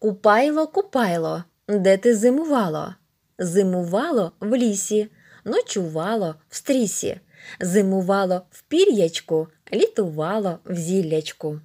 Купайло, купайло, де ти зимувало? Зимувало в лісі, ночувало в стрісі, зимувало в пір'ячку, літувало в зіллячку.